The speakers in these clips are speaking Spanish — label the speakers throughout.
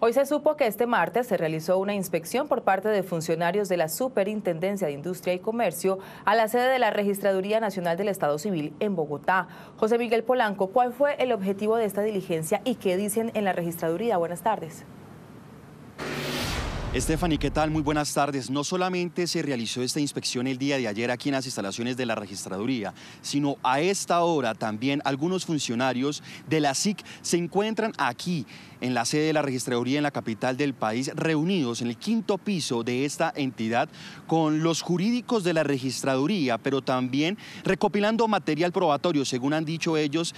Speaker 1: Hoy se supo que este martes se realizó una inspección por parte de funcionarios de la Superintendencia de Industria y Comercio a la sede de la Registraduría Nacional del Estado Civil en Bogotá. José Miguel Polanco, ¿cuál fue el objetivo de esta diligencia y qué dicen en la Registraduría? Buenas tardes.
Speaker 2: Stephanie, ¿qué tal? Muy buenas tardes. No solamente se realizó esta inspección el día de ayer aquí en las instalaciones de la registraduría, sino a esta hora también algunos funcionarios de la SIC se encuentran aquí en la sede de la registraduría en la capital del país, reunidos en el quinto piso de esta entidad con los jurídicos de la registraduría, pero también recopilando material probatorio, según han dicho ellos,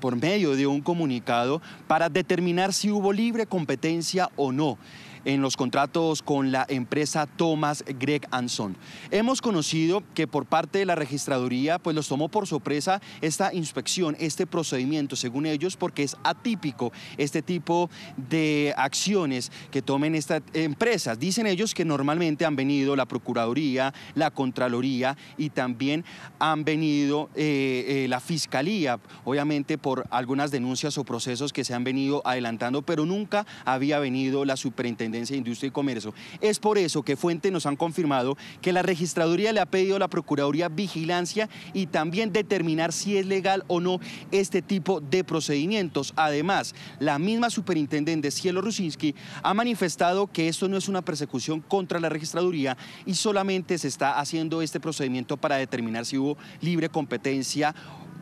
Speaker 2: por medio de un comunicado, para determinar si hubo libre competencia o no en los contratos con la empresa Thomas Greg Anson. Hemos conocido que por parte de la registraduría pues los tomó por sorpresa esta inspección, este procedimiento, según ellos, porque es atípico este tipo de acciones que tomen estas empresas. Dicen ellos que normalmente han venido la Procuraduría, la Contraloría y también han venido eh, eh, la Fiscalía, obviamente por algunas denuncias o procesos que se han venido adelantando, pero nunca había venido la Superintendencia e Industria y Comercio. Es por eso que fuentes nos han confirmado que la registraduría le ha pedido a la Procuraduría vigilancia y también determinar si es legal o no este tipo de procedimientos. Además, la misma Superintendente Cielo Rusinski ha manifestado que esto no es una persecución contra la registraduría y solamente se está haciendo este procedimiento para determinar si hubo libre competencia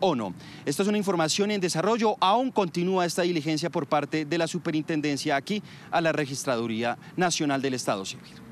Speaker 2: o Esta es una información en desarrollo. Aún continúa esta diligencia por parte de la superintendencia aquí a la Registraduría Nacional del Estado Civil.